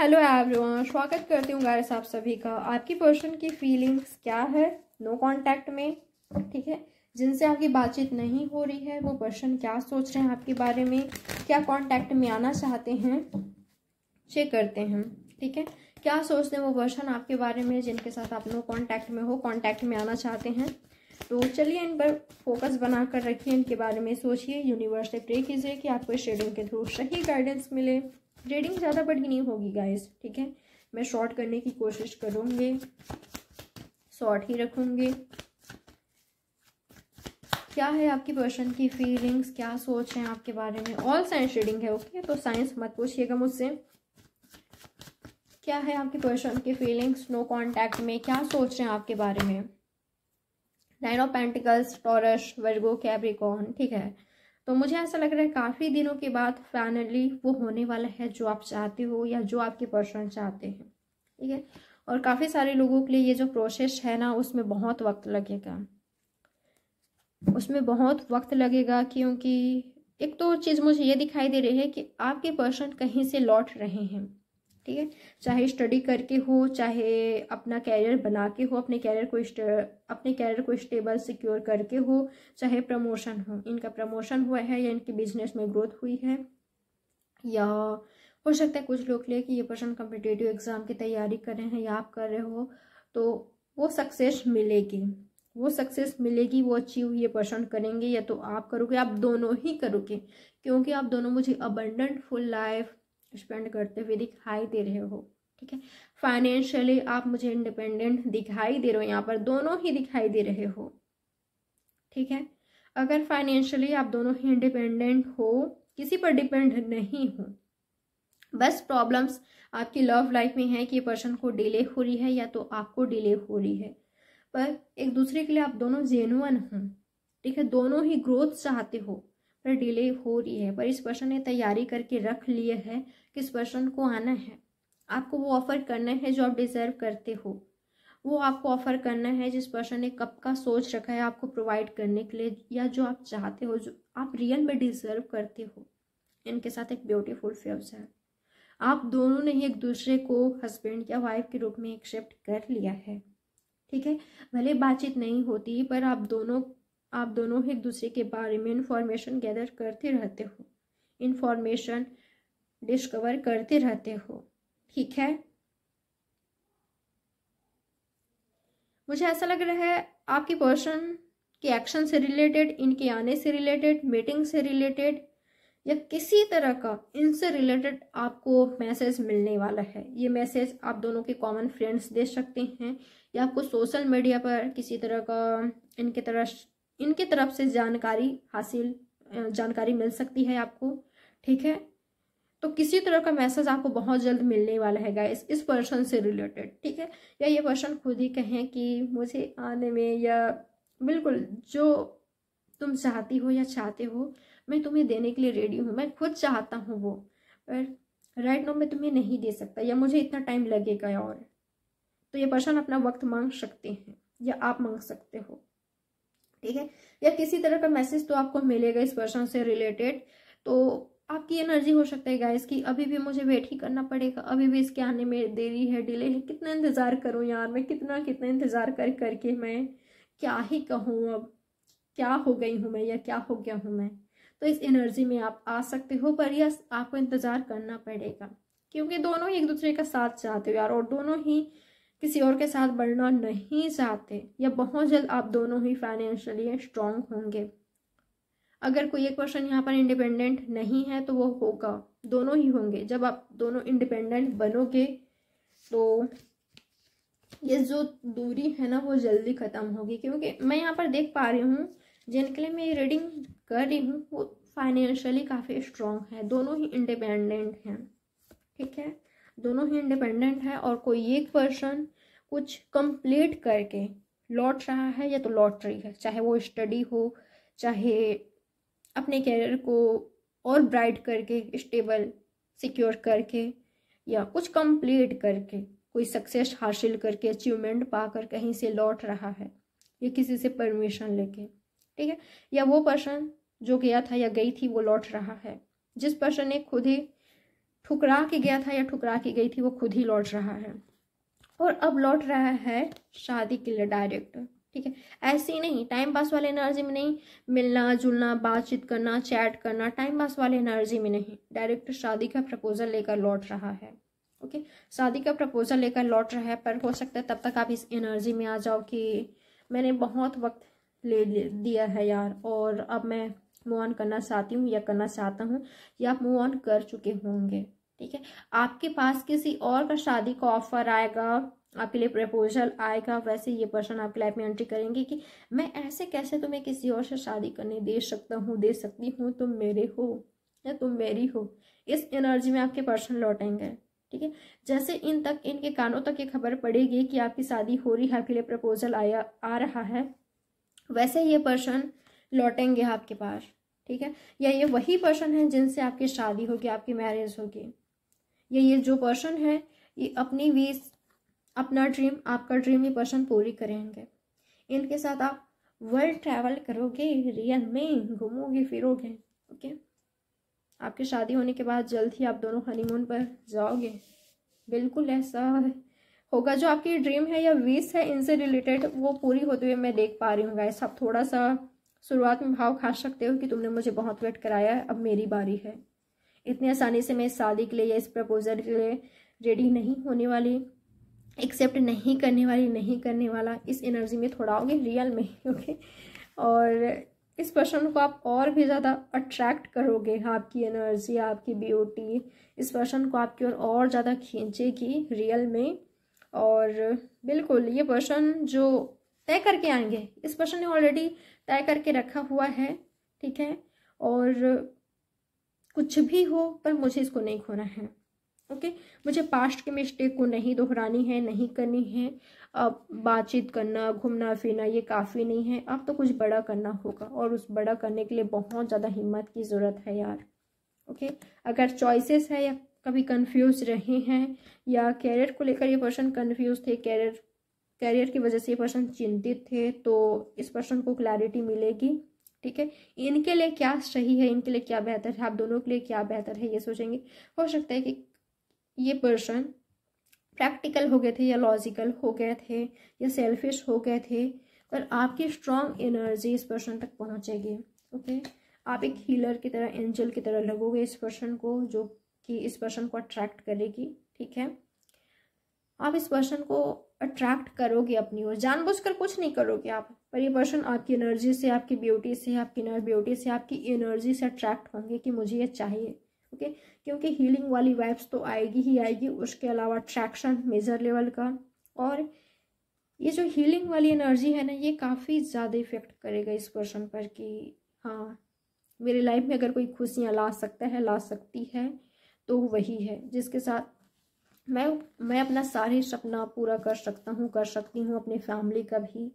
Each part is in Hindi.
हेलो एवरीवन स्वागत करती हूँ गारे साहब सभी का आपकी पर्सन की फीलिंग्स क्या है नो no कांटेक्ट में ठीक है जिनसे आपकी बातचीत नहीं हो रही है वो पर्सन क्या सोच रहे हैं आपके बारे में क्या कांटेक्ट में आना चाहते हैं चेक करते हैं ठीक है क्या सोचते हैं वो पर्सन आपके बारे में जिनके साथ आप नो कॉन्टैक्ट में हो कॉन्टैक्ट में आना चाहते हैं तो चलिए इन पर फोकस बना कर रखिए इनके बारे में सोचिए यूनिवर्स से प्रे कीजिए कि आपको इस के थ्रू सही गाइडेंस मिले रीडिंग ज़्यादा बड़ी नहीं होगी गाइस ठीक है मैं शॉर्ट करने की कोशिश करूँगी शॉर्ट ही रखूँगी क्या है आपकी पर्सन की फीलिंग्स क्या सोच है आपके बारे में ऑल साइंस रीडिंग है ओके तो साइंस मत पूछिएगा मुझसे क्या है आपकी पर्सन की फीलिंग्स नो कांटेक्ट में क्या सोच रहे हैं आपके बारे में nine of pentacles Taurus Virgo Capricorn ठीक है तो मुझे ऐसा लग रहा है काफ़ी दिनों के बाद फाइनली वो होने वाला है जो आप चाहते हो या जो आपके पर्सन चाहते हैं ठीक है और काफ़ी सारे लोगों के लिए ये जो प्रोसेस है ना उसमें बहुत वक्त लगेगा उसमें बहुत वक्त लगेगा क्योंकि एक तो चीज़ मुझे ये दिखाई दे रही है कि आपके पर्सन कहीं से लौट रहे हैं ठीक है चाहे स्टडी करके हो चाहे अपना कैरियर बना के हो अपने कैरियर को अपने कैरियर को स्टेबल सिक्योर करके हो चाहे प्रमोशन हो इनका प्रमोशन हुआ है या इनकी बिजनेस में ग्रोथ हुई है या हो सकता है कुछ लोग लिए कि ये पर्सन कम्पिटेटिव एग्ज़ाम की तैयारी कर रहे हैं या आप कर रहे हो तो वो सक्सेस मिलेगी वो सक्सेस मिलेगी वो अचीव ये पर्सन करेंगे या तो आप करोगे आप दोनों ही करोगे क्योंकि आप दोनों मुझे अबंडेंट फुल लाइफ स्पेंड करते हुए दिखाई दे रहे हो ठीक है फाइनेंशियली आप मुझे इंडिपेंडेंट दिखाई दे रहे हो यहाँ पर दोनों ही दिखाई दे रहे हो ठीक है अगर फाइनेंशियली आप दोनों ही इंडिपेंडेंट हो किसी पर डिपेंड नहीं हो बस प्रॉब्लम्स आपकी लव लाइफ में है कि पर्सन को डिले हो रही है या तो आपको डिले हो रही है पर एक दूसरे के लिए आप दोनों जेनुअन हो ठीक है दोनों ही ग्रोथ चाहते हो पर डिले हो रही है पर इस पर्सन ने तैयारी करके रख लिए है किस पर्सन को आना है आपको वो ऑफ़र करना है जो आप डिज़र्व करते हो वो आपको ऑफ़र करना है जिस पर्सन ने कब का सोच रखा है आपको प्रोवाइड करने के लिए या जो आप चाहते हो जो आप रियल में डिज़र्व करते हो इनके साथ एक ब्यूटीफुल फ्यूज है आप दोनों ने ही एक दूसरे को हस्बैंड या वाइफ के रूप में एक्सेप्ट कर लिया है ठीक है भले बातचीत नहीं होती पर आप दोनों आप दोनों एक दूसरे के बारे में इंफॉर्मेशन गैदर करते रहते हो इन्फॉर्मेशन डिस्कवर करते रहते हो ठीक है मुझे ऐसा लग रहा है आपकी पर्सन के एक्शन से रिलेटेड इनके आने से रिलेटेड मीटिंग से रिलेटेड या किसी तरह का इनसे रिलेटेड आपको मैसेज मिलने वाला है ये मैसेज आप दोनों के कॉमन फ्रेंड्स दे सकते हैं या आपको सोशल मीडिया पर किसी तरह का इनके तरह इनके तरफ से जानकारी हासिल जानकारी मिल सकती है आपको ठीक है तो किसी तरह का मैसेज आपको बहुत जल्द मिलने वाला है गाइस इस पर्सन से रिलेटेड ठीक है या ये पर्सन खुद ही कहें कि मुझे आने में या बिल्कुल जो तुम चाहती हो या चाहते हो मैं तुम्हें देने के लिए रेडी हूँ मैं खुद चाहता हूँ वो पर राइट नो मैं तुम्हें नहीं दे सकता या मुझे इतना टाइम लगेगा और तो ये पर्सन अपना वक्त मांग सकते हैं या आप मांग सकते हो ठीक है या किसी तरह का मैसेज तो आपको मिलेगा इस पर्सन से रिलेटेड तो आपकी एनर्जी हो सकता है गाइस कि अभी भी मुझे वेट ही करना पड़ेगा अभी भी इसके आने में देरी है डिले है कितना इंतज़ार करूँ यार मैं कितना कितना इंतज़ार कर करके मैं क्या ही कहूँ अब क्या हो गई हूँ मैं या क्या हो गया हूँ मैं तो इस एनर्जी में आप आ सकते हो पर यस आपको इंतज़ार करना पड़ेगा क्योंकि दोनों ही एक दूसरे का साथ चाहते हो यार और दोनों ही किसी और के साथ बढ़ना नहीं चाहते या बहुत जल्द आप दोनों ही फाइनेंशियली स्ट्रांग होंगे अगर कोई एक पर्सन यहाँ पर इंडिपेंडेंट नहीं है तो वो होगा दोनों ही होंगे जब आप दोनों इंडिपेंडेंट बनोगे तो ये जो दूरी है ना वो जल्दी ख़त्म होगी क्योंकि मैं यहाँ पर देख पा रही हूँ जिनके लिए मैं ये रीडिंग कर रही हूँ वो फाइनेंशियली काफ़ी स्ट्रॉन्ग है दोनों ही इंडिपेंडेंट हैं ठीक है दोनों ही इंडिपेंडेंट है और कोई एक पर्सन कुछ कंप्लीट करके लौट रहा है या तो लॉटरी है चाहे वो स्टडी हो चाहे अपने कैरियर को और ब्राइट करके स्टेबल सिक्योर करके या कुछ कंप्लीट करके कोई सक्सेस हासिल करके अचीवमेंट पाकर कहीं से लौट रहा है या किसी से परमिशन लेके ठीक है या वो पर्सन जो गया था या गई थी वो लौट रहा है जिस पर्सन ने खुद ही ठुकरा के गया था या ठुकरा के गई थी वो खुद ही लौट रहा है और अब लौट रहा है शादी के लिए डायरेक्ट ठीक है ऐसे ही नहीं टाइम पास वाले एनर्जी में नहीं मिलना जुलना बातचीत करना चैट करना टाइम पास वाले एनर्जी में नहीं डायरेक्ट शादी का प्रपोजल लेकर लौट रहा है ओके शादी का प्रपोजल लेकर लौट रहा है पर हो सकता है तब तक आप इस एनर्जी में आ जाओ कि मैंने बहुत वक्त ले दिया है यार और अब मैं मूव ऑन करना चाहती हूँ या करना चाहता हूँ या आप मूव ऑन कर चुके होंगे ठीक है आपके पास किसी और का शादी का ऑफर आएगा आपके लिए प्रपोजल आएगा वैसे ये पर्सन आपकी लाइफ में एंट्री करेंगे कि मैं ऐसे कैसे तुम्हें किसी और से शादी करने दे सकता हूँ दे सकती हूँ तुम मेरे हो या तुम मेरी हो इस एनर्जी में आपके पर्सन लौटेंगे ठीक है जैसे इन तक इनके कानों तक ये खबर पड़ेगी कि आपकी शादी हो रही है आपके लिए प्रपोजल आया आ रहा है वैसे ये पर्सन लौटेंगे आपके पास ठीक है या ये वही पर्सन है जिनसे आपकी शादी होगी आपकी मैरिज होगी या ये जो पर्सन है ये अपनी भी अपना ड्रीम आपका ड्रीम ही पर्सन पूरी करेंगे इनके साथ आप वर्ल्ड ट्रैवल करोगे रियल में घूमोगे फिरोगे ओके आपकी शादी होने के बाद जल्द ही आप दोनों हनीमून पर जाओगे बिल्कुल ऐसा होगा जो आपकी ड्रीम है या विश है इनसे रिलेटेड वो पूरी होते हुए मैं देख पा रही हूँ गाइस आप थोड़ा सा शुरुआत में भाव खा सकते हो कि तुमने मुझे बहुत वेट कराया है अब मेरी बारी है इतनी आसानी से मैं इस शादी के लिए या इस प्रपोजल के लिए रेडी नहीं होने वाली एक्सेप्ट नहीं करने वाली नहीं करने वाला इस एनर्जी में थोड़ा होगी रियल में ओके और इस पर्सन को आप और भी ज़्यादा अट्रैक्ट करोगे आपकी एनर्जी आपकी ब्यूटी इस पर्सन को आपकी ओर और, और ज़्यादा खींचेगी रियल में और बिल्कुल ये पर्सन जो तय करके आएंगे इस पर्सन ने ऑलरेडी तय करके रखा हुआ है ठीक है और कुछ भी हो पर मुझे इसको नहीं खोना है ओके मुझे पास्ट के मिस्टेक को नहीं दोहरानी है नहीं करनी है अब बातचीत करना घूमना फिरना ये काफ़ी नहीं है अब तो कुछ बड़ा करना होगा और उस बड़ा करने के लिए बहुत ज़्यादा हिम्मत की ज़रूरत है यार ओके अगर चॉइसेस है या कभी कंफ्यूज रहे हैं या कैरियर को लेकर ये पर्सन कंफ्यूज थे कैरियर कैरियर की वजह से ये पर्सन चिंतित थे तो इस पर्सन को क्लैरिटी मिलेगी ठीक है इनके लिए क्या सही है इनके लिए क्या बेहतर है आप दोनों के लिए क्या बेहतर है ये सोचेंगे हो सकता है कि ये पर्सन प्रैक्टिकल हो गए थे या लॉजिकल हो गए थे या सेल्फिश हो गए थे पर आपकी स्ट्रांग एनर्जी इस पर्सन तक पहुंचेगी ओके आप एक हीलर की तरह एंजल की तरह लगोगे इस पर्सन को जो कि इस पर्सन को अट्रैक्ट करेगी ठीक है आप इस पर्सन को अट्रैक्ट करोगे अपनी ओर जानबूझकर कुछ नहीं करोगे आप पर ये पर्सन आपकी एनर्जी से आपकी ब्यूटी से आपकी ब्यूटी से आपकी एनर्जी से अट्रैक्ट होंगे कि मुझे ये चाहिए ओके क्योंकि हीलिंग वाली वाइब्स तो आएगी ही आएगी उसके अलावा ट्रैक्शन मेजर लेवल का और ये जो हीलिंग वाली एनर्जी है ना ये काफ़ी ज़्यादा इफेक्ट करेगा इस पर्सन पर कि हाँ मेरे लाइफ में अगर कोई खुशियाँ ला सकता है ला सकती है तो वही है जिसके साथ मैं मैं अपना सारे सपना पूरा कर सकता हूँ कर सकती हूँ अपनी फैमिली का भी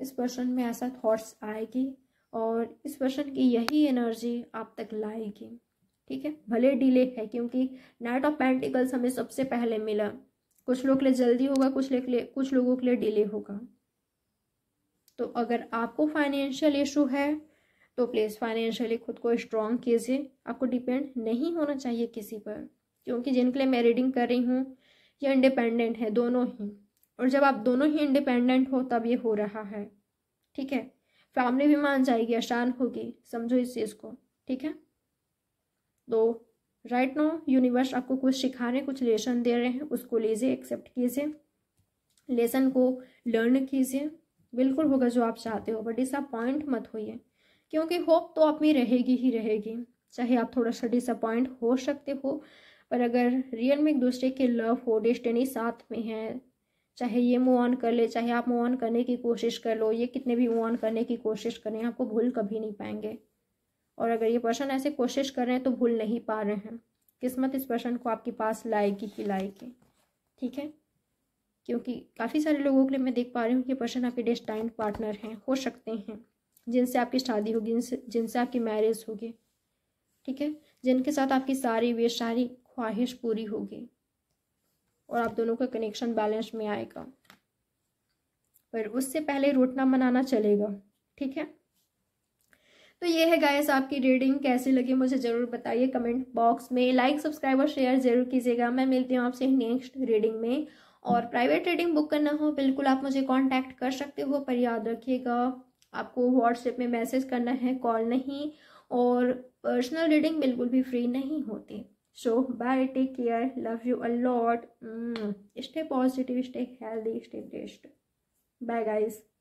इस पर्सन में ऐसा थॉट्स आएगी और इस पर्सन की यही एनर्जी आप तक लाएगी ठीक है भले डिले है क्योंकि नाइट ऑफ पेंटिकल्स हमें सबसे पहले मिला कुछ लोग के लिए जल्दी होगा कुछ लिए कुछ लोगों के लिए डिले होगा तो अगर आपको फाइनेंशियल इशू है तो प्लीज़ फाइनेंशियली खुद को स्ट्रॉन्ग कीजिए आपको डिपेंड नहीं होना चाहिए किसी पर क्योंकि जिनके लिए मैं रीडिंग कर रही हूँ ये इंडिपेंडेंट है दोनों ही और जब आप दोनों ही इंडिपेंडेंट हो तब ये हो रहा है ठीक है फैमिली भी मान जाएगी अशांत होगी समझो इस चीज़ को ठीक है तो राइट नो यूनिवर्स आपको कुछ सिखा रहे हैं कुछ लेसन दे रहे हैं उसको लीजिए एक्सेप्ट कीजिए लेसन को लर्न कीजिए बिल्कुल होगा जो आप चाहते हो बट डिसअपॉइंट मत होइए क्योंकि होप तो आप में रहेगी ही रहेगी चाहे आप थोड़ा सा डिसअपॉइंट हो सकते हो पर अगर रियल में एक दूसरे के लव हो डेस्टनी साथ में है चाहे ये मूव ऑन कर ले चाहे आप मूव ऑन करने की कोशिश कर लो ये कितने भी मूव ऑन करने की कोशिश करें आपको भूल कभी नहीं पाएंगे और अगर ये पर्सन ऐसे कोशिश कर रहे हैं तो भूल नहीं पा रहे हैं किस्मत इस पर्सन को आपके पास लाएगी ही लाएगी ठीक है क्योंकि काफ़ी सारे लोगों के लिए मैं देख पा रही हूँ कि पर्सन आपके डेस्टाइन पार्टनर हैं हो सकते हैं जिनसे आपकी शादी होगी जिनसे जिनसे आपकी मैरिज होगी ठीक है जिनके साथ आपकी सारी वे सारी ख्वाहिश पूरी होगी और आप दोनों का कनेक्शन बैलेंस में आएगा पर उससे पहले रोटना मनाना चलेगा ठीक है तो ये है गायस आपकी रीडिंग कैसी लगी मुझे ज़रूर बताइए कमेंट बॉक्स में लाइक सब्सक्राइब और शेयर ज़रूर कीजिएगा मैं मिलती हूँ आपसे नेक्स्ट रीडिंग में और प्राइवेट रीडिंग बुक करना हो बिल्कुल आप मुझे कांटेक्ट कर सकते हो पर याद रखिएगा आपको व्हाट्सएप में मैसेज करना है कॉल नहीं और पर्सनल रीडिंग बिल्कुल भी फ्री नहीं होती So, bye. Take care. Love you a lot. Mm. Stay positive. Stay healthy. Stay blessed. Bye, guys.